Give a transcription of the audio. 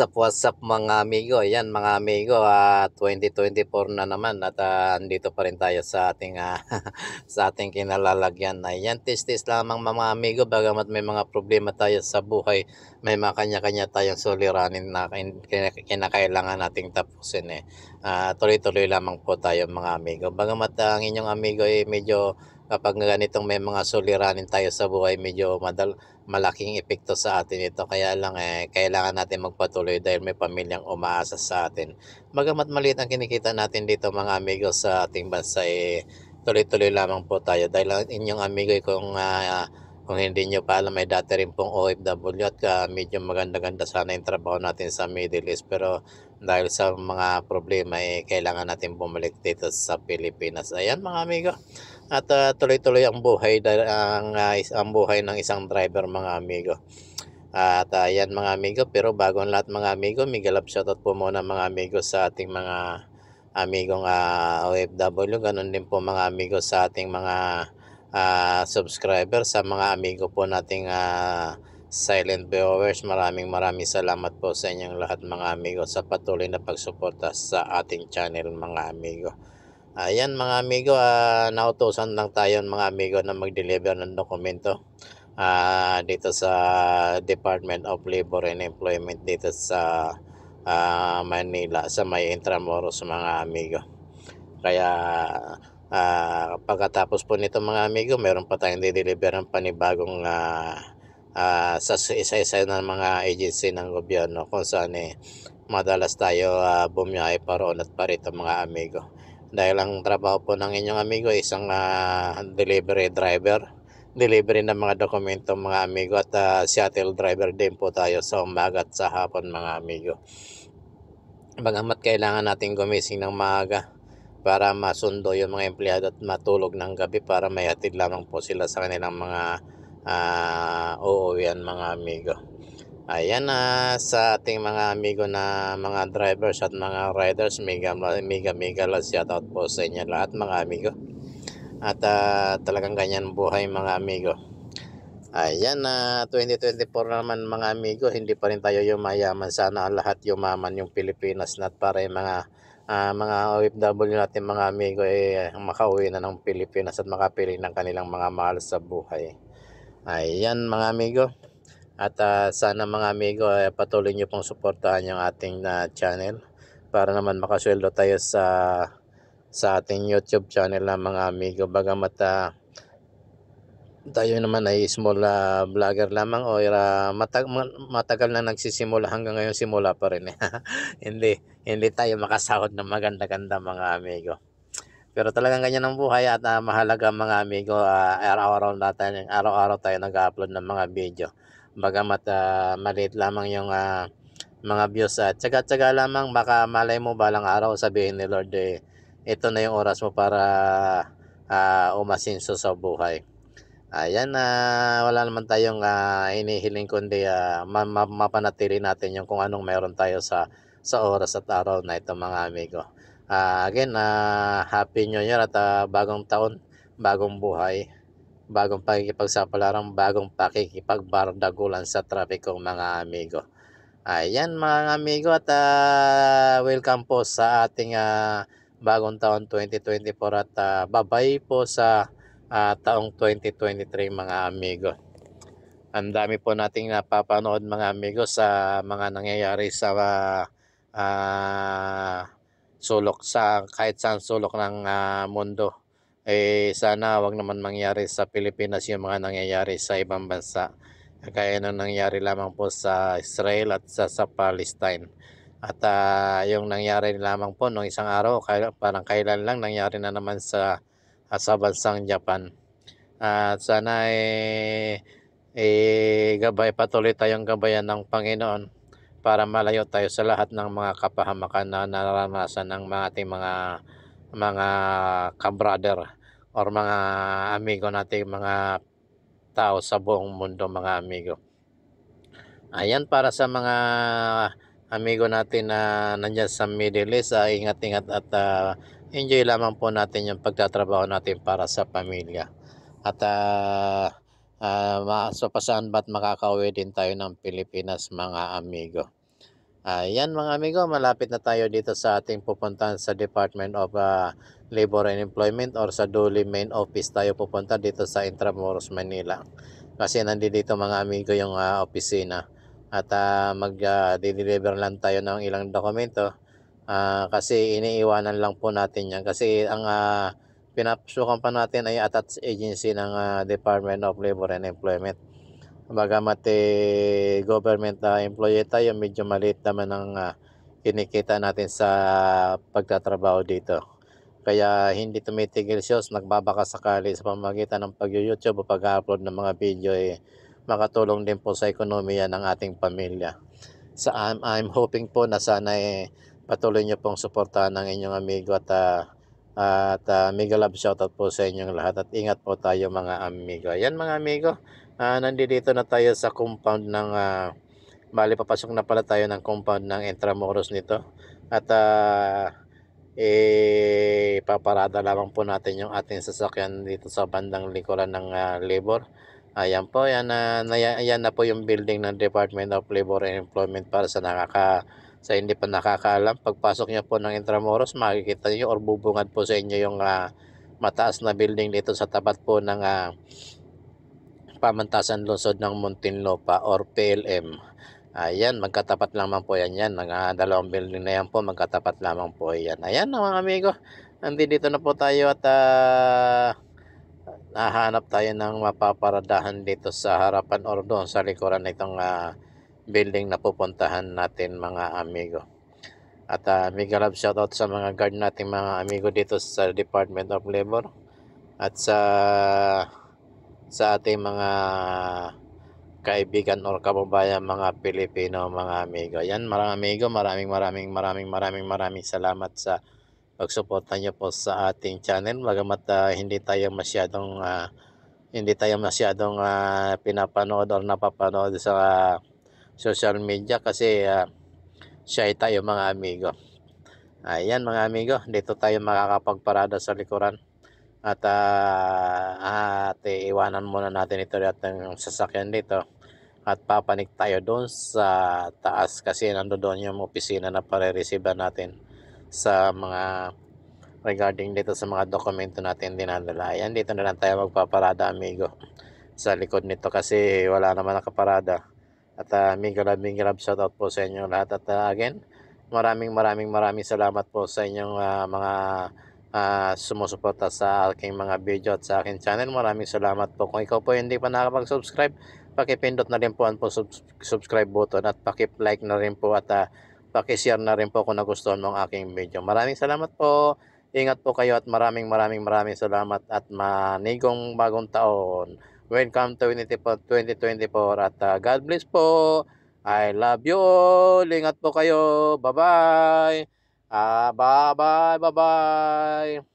What's up, what's mga amigo? Ayun mga amigo, uh, ah, 2024 na naman at uh, andito pa rin tayo sa ating uh, sa ating kinalalagyan. Ayan, tis-tis lamang mga amigo, bagamat may mga problema tayo sa buhay, may mga kanya-kanya tayong soliranin na kinakailangan nating tapusin eh. Uh, tuloy-tuloy lamang po tayo mga amigo. Bagamat uh, ang inyong amigo ay eh, medyo kapag ganitong may mga suliranin tayo sa buhay, medyo madal, malaking epekto sa atin ito. Kaya lang eh, kailangan natin magpatuloy dahil may pamilyang umaasa sa atin. Magamat maliit ang kinikita natin dito mga amigo sa ating bansa, eh, tuloy-tuloy lamang po tayo. Dahil ang inyong amigo, eh, kung, uh, kung hindi nyo pa alam, may dati rin pong OFW at uh, medyo maganda-ganda sana yung trabaho natin sa Middle East. Pero dahil sa mga problema, eh, kailangan natin bumalik dito sa Pilipinas. Ayan mga amigo at uh, tuloy-tuloy ang buhay ang, uh, ang buhay ng isang driver mga amigo. At uh, yan mga amigo, pero bago ang lahat mga amigo, may galap shoutout po muna mga amigo sa ating mga amigong uh, OFW, ganun din po mga amigo sa ating mga uh, subscriber, sa mga amigo po nating uh, silent viewers. Maraming maraming salamat po sa inyong lahat mga amigo sa patuloy na pagsuporta sa ating channel mga amigo. Ayan mga amigo, uh, ah, nautosan lang tayo mga amigo na mag-deliver ng dokumento uh, dito sa Department of Labor and Employment dito sa uh, Manila, sa may Intramuros mga amigo. Kaya uh, pagkatapos po nito mga amigo, meron pa tayong dideliver ng panibagong uh, uh, sa isa-isa ng mga agency ng gobyerno kung saan eh, madalas tayo uh, bumiyahe pa at parito mga amigo dahil ang trabaho po ng inyong amigo isang uh, delivery driver delivery ng mga dokumento mga amigo at uh, shuttle driver din po tayo sa umaga at sa hapon mga amigo bagamat kailangan natin gumising ng maaga para masundo yung mga empleyado at matulog ng gabi para may mayatid lamang po sila sa kanilang mga uh, ah, yan mga amigo Ayan na uh, sa ating mga amigo na mga drivers at mga riders, mega mega mega shout out po sa inyo lahat mga amigo. At uh, talagang ganyan buhay mga amigo. Ayan na uh, 2024 naman mga amigo, hindi pa rin tayo yumayaman. Sana lahat yumaman yung Pilipinas nat para yung mga uh, mga OFW natin mga amigo ay eh, makauwi na ng Pilipinas at makapili ng kanilang mga mahal sa buhay. Ayan mga amigo. At uh, sana mga amigo, eh, patuloy nyo pong suportahan yung ating uh, channel para naman makasweldo tayo sa sa ating YouTube channel na mga amigo. Bagamat uh, tayo naman ay small uh, vlogger lamang o uh, matag matagal na nagsisimula hanggang ngayon simula pa rin. Eh. hindi, hindi tayo makasahod ng maganda-ganda mga amigo. Pero talagang ganyan ang buhay at uh, mahalaga mga amigo, uh, araw-araw natin, araw-araw tayo nag-upload ng mga video bagamat uh, maliit lamang yung uh, mga views at tsaga-tsaga lamang baka malay mo balang araw sabihin ni Lord eh, ito na yung oras mo para uh, ah, umasinso sa buhay ayan na uh, wala naman tayong uh, inihiling kundi uh, ma- ma- mapanatili natin yung kung anong meron tayo sa sa oras at araw na ito mga amigo uh, again uh, happy new year at uh, bagong taon bagong buhay bagong pakikipagsapalaran, bagong pakikipagbardagulan sa traffic trapiko mga amigo. Ayan mga amigo at uh, welcome po sa ating uh, bagong taon 2024 at uh, babay po sa uh, taong 2023 mga amigo. Ang dami po nating napapanood mga amigo sa mga nangyayari sa uh, uh, sulok sa kahit saan sulok ng uh, mundo eh sana wag naman mangyari sa Pilipinas yung mga nangyayari sa ibang bansa kaya nang nangyari lamang po sa Israel at sa, sa Palestine at uh, yung nangyari lamang po noong isang araw parang kailan lang nangyari na naman sa ah, sa bansang Japan at uh, sana eh, eh gabay patuloy tayong gabayan ng Panginoon para malayo tayo sa lahat ng mga kapahamakan na naranasan ng mga ating mga mga kabrader or mga amigo natin, mga tao sa buong mundo mga amigo. Ayan para sa mga amigo natin na nandiyan sa Middle East, uh, ingat-ingat at uh, enjoy lamang po natin yung pagtatrabaho natin para sa pamilya. At uh, ah, uh, so pasahan ba't makakauwi din tayo ng Pilipinas mga amigo. Ayan mga amigo, malapit na tayo dito sa ating pupuntahan sa Department of uh, Labor and Employment or sa Duli Main Office tayo pupunta dito sa Intramuros, Manila. Kasi nandito dito mga amigo yung uh, opisina at uh, ah, mag-deliver uh, lang tayo ng ilang dokumento uh, kasi iniiwanan lang po natin yan kasi ang uh, pinapasukan pa natin ay attached agency ng uh, Department of Labor and Employment bagamat eh, government na uh, employee tayo, medyo maliit naman ang uh, kinikita natin sa pagtatrabaho dito. Kaya hindi tumitigil shows, nagbabaka sakali sa pamagitan ng pag-YouTube o pag-upload ng mga video eh, makatulong din po sa ekonomiya ng ating pamilya. Sa so, I'm, I'm hoping po na sana eh, patuloy niyo pong suportahan ng inyong amigo at uh, at uh, mega love shoutout po sa inyong lahat at ingat po tayo mga amigo. Ayan mga amigo, uh, nandito na tayo sa compound ng uh, ah, bali papasok na pala tayo ng compound ng Entramuros nito at uh, eh, paparada lamang po natin yung ating sasakyan dito sa bandang likuran ng uh, labor ayan po yan, uh, na, yan na po yung building ng Department of Labor and Employment para sa nakaka sa hindi pa nakakaalam pagpasok niya po ng Intramuros makikita niyo or bubungad po sa inyo yung uh, mataas na building dito sa tapat po ng uh, pamantasan lungsod ng Muntinlupa or PLM. Ayan, magkatapat lamang po yan yan. Mga dalawang building na yan po, magkatapat lamang po yan. Ayan na mga amigo, dito na po tayo at uh, ah, nahanap tayo ng mapaparadahan dito sa harapan or doon sa likuran nitong uh, building na pupuntahan natin mga amigo. At uh, mega love shoutout sa mga guard natin mga amigo dito sa Department of Labor at sa sa ating mga kaibigan or kababayan mga Pilipino, mga amigo. Yan, mga amigo, maraming maraming maraming maraming maraming salamat sa pagsuporta niyo po sa ating channel. Bagamat uh, hindi tayo masyadong uh, hindi tayo masyadong uh, pinapanood or napapanood sa uh, social media kasi uh, shy tayo mga amigo. Ayan mga amigo, dito tayo makakapagparada sa likuran. At uh, ah, at ah, iwanan muna natin ito at yung sasakyan dito. At papanik tayo doon sa taas kasi nandoon doon yung opisina na pare receive natin sa mga regarding dito sa mga dokumento natin dinadala. Ayan, dito na lang tayo magpaparada amigo sa likod nito kasi wala naman nakaparada. At uh, ah, mingalab mingalab out po sa inyo lahat. At uh, again, maraming maraming maraming salamat po sa inyong uh, mga uh, sumusuporta sa aking mga video at sa aking channel. Maraming salamat po. Kung ikaw po hindi pa nakapag-subscribe, pakipindot na rin po ang po subscribe button at pakip-like na rin po at uh, pakishare na rin po kung nagustuhan mo ang aking video. Maraming salamat po. Ingat po kayo at maraming maraming maraming salamat at manigong bagong taon. Welcome to 2024 at uh, God bless po. I love you all. Ingat po kayo. Bye-bye. Ah, bye-bye, bye-bye.